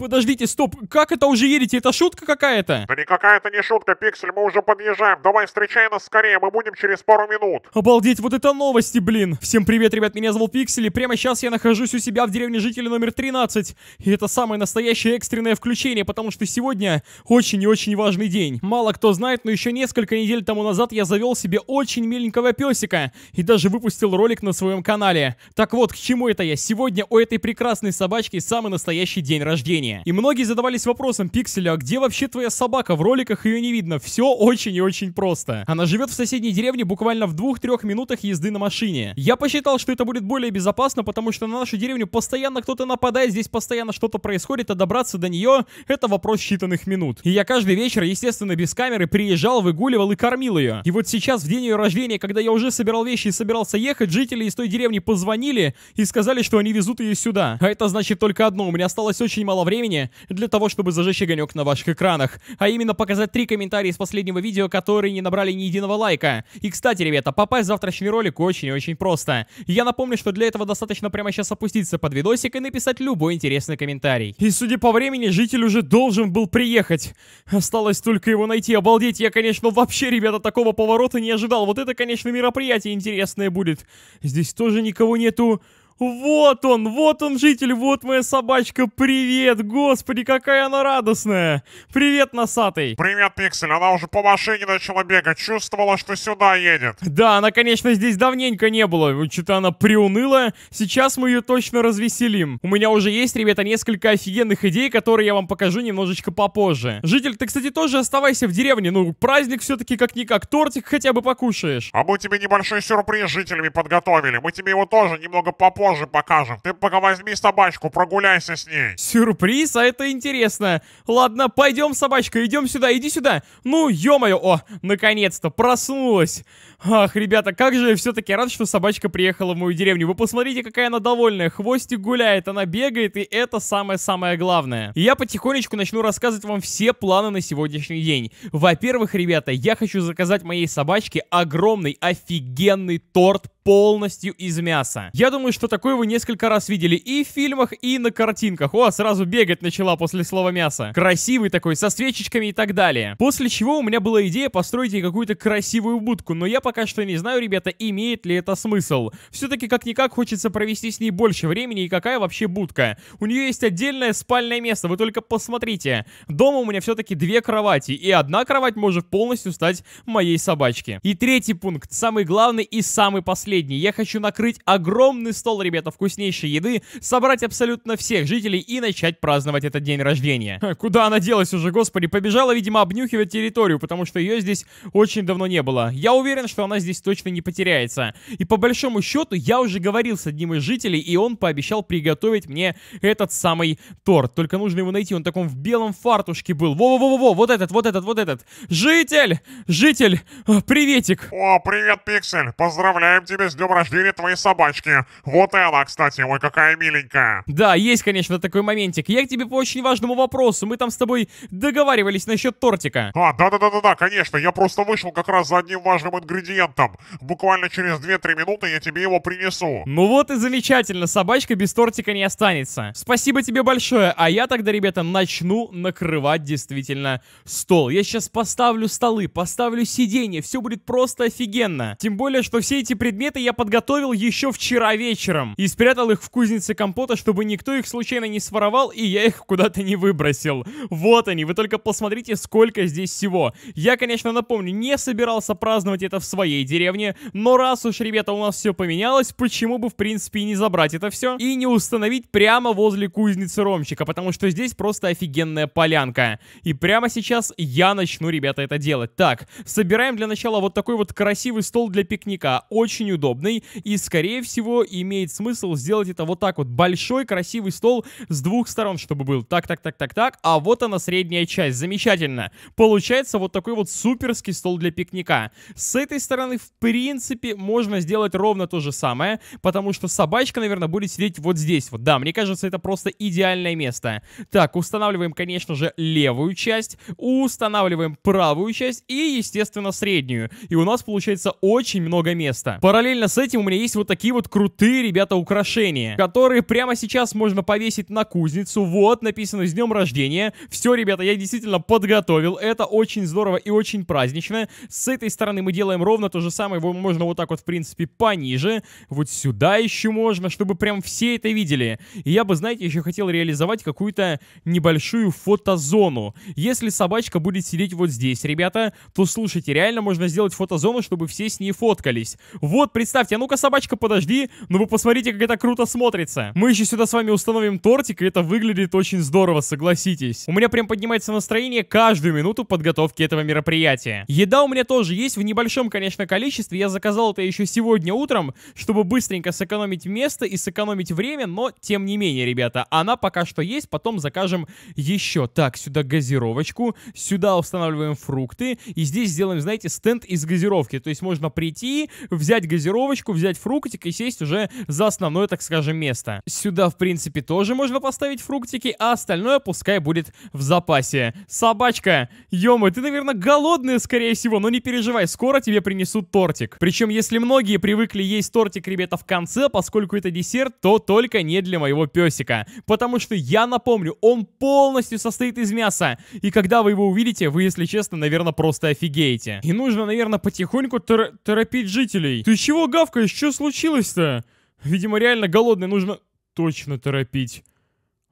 Подождите, стоп, как это уже едете? Это шутка какая-то? Да не какая-то, не шутка, Пиксель, мы уже подъезжаем. Давай, встречай нас скорее, мы будем через пару минут. Обалдеть, вот это новости, блин. Всем привет, ребят, меня зовут Пиксель, и прямо сейчас я нахожусь у себя в деревне жителя номер 13. И это самое настоящее экстренное включение, потому что сегодня очень и очень важный день. Мало кто знает, но еще несколько недель тому назад я завел себе очень миленького песика и даже выпустил ролик на своем канале. Так вот, к чему это я? Сегодня у этой прекрасной собачки самый настоящий день рождения поведение. И многие задавались вопросом, Пикселя, а где вообще твоя собака? В роликах ее не видно. Все очень и очень просто. Она живет в соседней деревне буквально в 2-3 минутах езды на машине. Я посчитал, что это будет более безопасно, потому что на нашу деревню постоянно кто-то нападает, здесь постоянно что-то происходит, а добраться до нее это вопрос считанных минут. И я каждый вечер, естественно, без камеры приезжал, выгуливал и кормил ее. И вот сейчас, в день ее рождения, когда я уже собирал вещи и собирался ехать, жители из той деревни позвонили и сказали, что они везут ее сюда. А это значит только одно, у меня осталось очень мало времени, времени для того, чтобы зажечь огонек на ваших экранах, а именно показать три комментария из последнего видео, которые не набрали ни единого лайка. И, кстати, ребята, попасть в завтрашний ролик очень очень просто. Я напомню, что для этого достаточно прямо сейчас опуститься под видосик и написать любой интересный комментарий. И, судя по времени, житель уже должен был приехать. Осталось только его найти. Обалдеть, я, конечно, вообще, ребята, такого поворота не ожидал. Вот это, конечно, мероприятие интересное будет. Здесь тоже никого нету. Вот он, вот он, житель, вот моя собачка, привет, господи, какая она радостная. Привет, носатый. Привет, Пиксель, она уже по машине начала бегать, чувствовала, что сюда едет. Да, она, конечно, здесь давненько не была, что-то она приуныла, сейчас мы ее точно развеселим. У меня уже есть, ребята, несколько офигенных идей, которые я вам покажу немножечко попозже. Житель, ты, кстати, тоже оставайся в деревне, ну, праздник все-таки как-никак, тортик хотя бы покушаешь. А мы тебе небольшой сюрприз жителями подготовили, мы тебе его тоже немного попозже позже покажем. Ты пока возьми собачку, прогуляйся с ней. Сюрприз, а это интересно. Ладно, пойдем, собачка, идем сюда, иди сюда. Ну, ё-моё, о, наконец-то, проснулась. Ах, ребята, как же я все-таки рад, что собачка приехала в мою деревню. Вы посмотрите, какая она довольная. Хвостик гуляет, она бегает, и это самое-самое главное. я потихонечку начну рассказывать вам все планы на сегодняшний день. Во-первых, ребята, я хочу заказать моей собачке огромный, офигенный торт полностью из мяса. Я думаю, что такое вы несколько раз видели и в фильмах, и на картинках. О, сразу бегать начала после слова мясо. Красивый такой, со свечечками и так далее. После чего у меня была идея построить ей какую-то красивую будку, но я пока что не знаю, ребята, имеет ли это смысл. Все-таки как-никак хочется провести с ней больше времени, и какая вообще будка. У нее есть отдельное спальное место, вы только посмотрите. Дома у меня все-таки две кровати, и одна кровать может полностью стать моей собачке. И третий пункт, самый главный и самый последний последний. Я хочу накрыть огромный стол, ребята, вкуснейшей еды, собрать абсолютно всех жителей и начать праздновать этот день рождения. куда она делась уже, господи? Побежала, видимо, обнюхивать территорию, потому что ее здесь очень давно не было. Я уверен, что она здесь точно не потеряется. И по большому счету, я уже говорил с одним из жителей, и он пообещал приготовить мне этот самый торт. Только нужно его найти, он в таком в белом фартушке был. Во-во-во-во, вот этот, вот этот, вот этот. Житель! Житель! Приветик! О, привет, Пиксель! Поздравляем тебя! поздравили с днем рождения твоей собачки. Вот и она, кстати. Ой, какая миленькая. Да, есть, конечно, такой моментик. Я к тебе по очень важному вопросу. Мы там с тобой договаривались насчет тортика. А, да-да-да-да-да, конечно. Я просто вышел как раз за одним важным ингредиентом. Буквально через 2-3 минуты я тебе его принесу. Ну вот и замечательно. Собачка без тортика не останется. Спасибо тебе большое. А я тогда, ребята, начну накрывать действительно стол. Я сейчас поставлю столы, поставлю сиденье. Все будет просто офигенно. Тем более, что все эти предметы секреты я подготовил еще вчера вечером и спрятал их в кузнице компота, чтобы никто их случайно не своровал и я их куда-то не выбросил. Вот они, вы только посмотрите, сколько здесь всего. Я, конечно, напомню, не собирался праздновать это в своей деревне, но раз уж, ребята, у нас все поменялось, почему бы, в принципе, и не забрать это все и не установить прямо возле кузницы Ромчика, потому что здесь просто офигенная полянка. И прямо сейчас я начну, ребята, это делать. Так, собираем для начала вот такой вот красивый стол для пикника. Очень удобно удобный. И, скорее всего, имеет смысл сделать это вот так вот. Большой, красивый стол с двух сторон, чтобы был. Так, так, так, так, так. А вот она средняя часть. Замечательно. Получается вот такой вот суперский стол для пикника. С этой стороны, в принципе, можно сделать ровно то же самое. Потому что собачка, наверное, будет сидеть вот здесь. Вот, да, мне кажется, это просто идеальное место. Так, устанавливаем, конечно же, левую часть. Устанавливаем правую часть и, естественно, среднюю. И у нас получается очень много места. Параллельно параллельно с этим у меня есть вот такие вот крутые, ребята, украшения, которые прямо сейчас можно повесить на кузницу. Вот, написано «С днем рождения». Все, ребята, я действительно подготовил. Это очень здорово и очень празднично. С этой стороны мы делаем ровно то же самое. Его можно вот так вот, в принципе, пониже. Вот сюда еще можно, чтобы прям все это видели. И я бы, знаете, еще хотел реализовать какую-то небольшую фотозону. Если собачка будет сидеть вот здесь, ребята, то, слушайте, реально можно сделать фотозону, чтобы все с ней фоткались. Вот, Представьте, а ну-ка, собачка, подожди, ну вы посмотрите, как это круто смотрится. Мы еще сюда с вами установим тортик, и это выглядит очень здорово, согласитесь. У меня прям поднимается настроение каждую минуту подготовки этого мероприятия. Еда у меня тоже есть, в небольшом, конечно, количестве. Я заказал это еще сегодня утром, чтобы быстренько сэкономить место и сэкономить время, но тем не менее, ребята, она пока что есть, потом закажем еще. Так, сюда газировочку, сюда устанавливаем фрукты, и здесь сделаем, знаете, стенд из газировки. То есть можно прийти, взять газировку, газировочку, взять фруктик и сесть уже за основное, так скажем, место. Сюда, в принципе, тоже можно поставить фруктики, а остальное пускай будет в запасе. Собачка, ё ты, наверное, голодная, скорее всего, но не переживай, скоро тебе принесут тортик. Причем, если многие привыкли есть тортик, ребята, в конце, поскольку это десерт, то только не для моего песика. Потому что, я напомню, он полностью состоит из мяса. И когда вы его увидите, вы, если честно, наверное, просто офигеете. И нужно, наверное, потихоньку тор торопить жителей. Ты чего чего гавкаешь? Что случилось-то? Видимо, реально голодный, нужно точно торопить.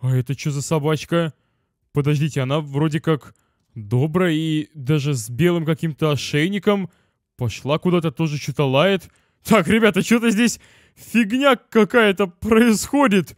А это что за собачка? Подождите, она вроде как добрая и даже с белым каким-то ошейником. Пошла куда-то, тоже что-то лает. Так, ребята, что-то здесь фигня какая-то происходит.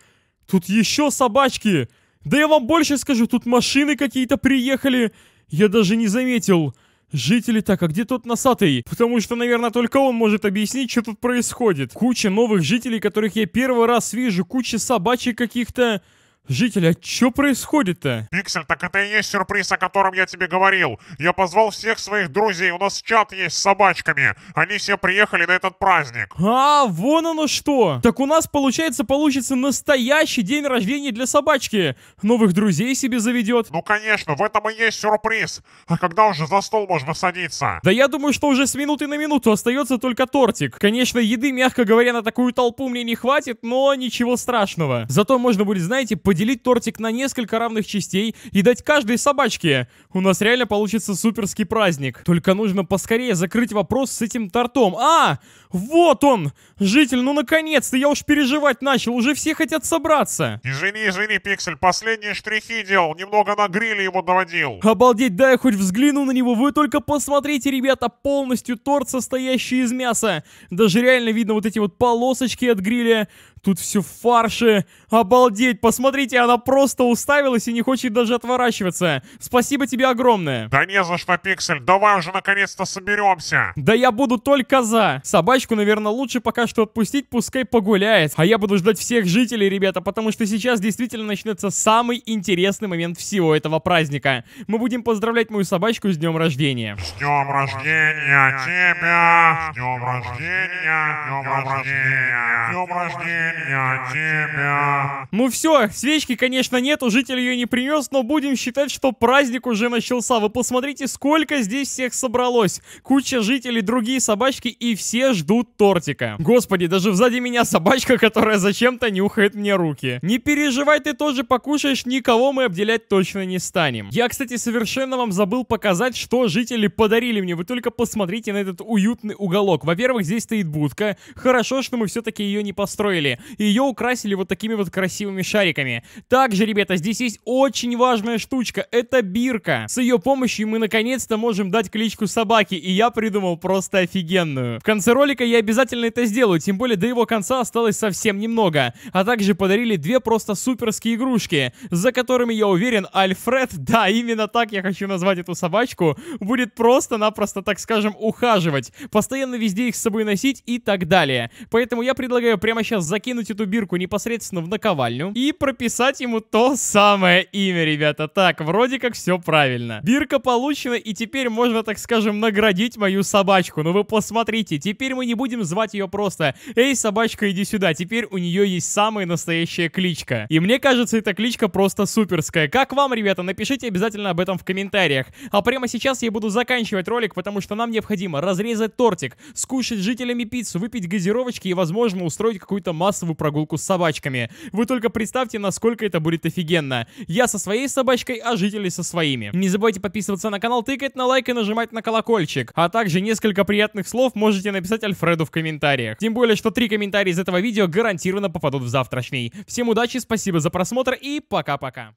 Тут еще собачки. Да я вам больше скажу, тут машины какие-то приехали. Я даже не заметил. Жители так, а где тот носатый? Потому что, наверное, только он может объяснить, что тут происходит. Куча новых жителей, которых я первый раз вижу, куча собачек каких-то... Житель, а чё происходит-то? Пиксель, так это и есть сюрприз, о котором я тебе говорил. Я позвал всех своих друзей, у нас чат есть с собачками. Они все приехали на этот праздник. А, вон оно что! Так у нас, получается, получится настоящий день рождения для собачки. Новых друзей себе заведет. Ну, конечно, в этом и есть сюрприз. А когда уже за стол можно садиться? Да я думаю, что уже с минуты на минуту остается только тортик. Конечно, еды, мягко говоря, на такую толпу мне не хватит, но ничего страшного. Зато можно будет, знаете, поделиться поделить тортик на несколько равных частей и дать каждой собачке. У нас реально получится суперский праздник. Только нужно поскорее закрыть вопрос с этим тортом. А! Вот он! Житель, ну наконец-то! Я уж переживать начал, уже все хотят собраться. Извини, извини, Пиксель, последние штрихи делал, немного на гриле его доводил. Обалдеть, да я хоть взгляну на него, вы только посмотрите, ребята, полностью торт, состоящий из мяса. Даже реально видно вот эти вот полосочки от гриля. Тут все в фарше. Обалдеть, посмотрите, она просто уставилась и не хочет даже отворачиваться. Спасибо тебе огромное. Да не за что, Пиксель, давай уже наконец-то соберемся. Да я буду только за. Собачку, наверное, лучше пока что отпустить, пускай погуляет. А я буду ждать всех жителей, ребята, потому что сейчас действительно начнется самый интересный момент всего этого праздника. Мы будем поздравлять мою собачку с днем рождения. С днем рождения тебя! С днем рождения! С днем рождения! С днем рождения! я тебя. Ну все, свечки, конечно, нету, житель ее не принес, но будем считать, что праздник уже начался. Вы посмотрите, сколько здесь всех собралось. Куча жителей, другие собачки, и все ждут тортика. Господи, даже сзади меня собачка, которая зачем-то нюхает мне руки. Не переживай, ты тоже покушаешь, никого мы обделять точно не станем. Я, кстати, совершенно вам забыл показать, что жители подарили мне. Вы только посмотрите на этот уютный уголок. Во-первых, здесь стоит будка. Хорошо, что мы все-таки ее не построили руками. И ее украсили вот такими вот красивыми шариками. Также, ребята, здесь есть очень важная штучка. Это бирка. С ее помощью мы наконец-то можем дать кличку собаке. И я придумал просто офигенную. В конце ролика я обязательно это сделаю. Тем более до его конца осталось совсем немного. А также подарили две просто суперские игрушки. За которыми, я уверен, Альфред, да, именно так я хочу назвать эту собачку, будет просто-напросто, так скажем, ухаживать. Постоянно везде их с собой носить и так далее. Поэтому я предлагаю прямо сейчас закинуть закинуть эту бирку непосредственно в наковальню и прописать ему то самое имя, ребята. Так, вроде как все правильно. Бирка получена, и теперь можно, так скажем, наградить мою собачку. Но ну вы посмотрите, теперь мы не будем звать ее просто «Эй, собачка, иди сюда». Теперь у нее есть самая настоящая кличка. И мне кажется, эта кличка просто суперская. Как вам, ребята? Напишите обязательно об этом в комментариях. А прямо сейчас я буду заканчивать ролик, потому что нам необходимо разрезать тортик, скушать жителями пиццу, выпить газировочки и, возможно, устроить какую-то массу массовую прогулку с собачками. Вы только представьте, насколько это будет офигенно. Я со своей собачкой, а жители со своими. Не забывайте подписываться на канал, тыкать на лайк и нажимать на колокольчик. А также несколько приятных слов можете написать Альфреду в комментариях. Тем более, что три комментария из этого видео гарантированно попадут в завтрашний. Всем удачи, спасибо за просмотр и пока-пока.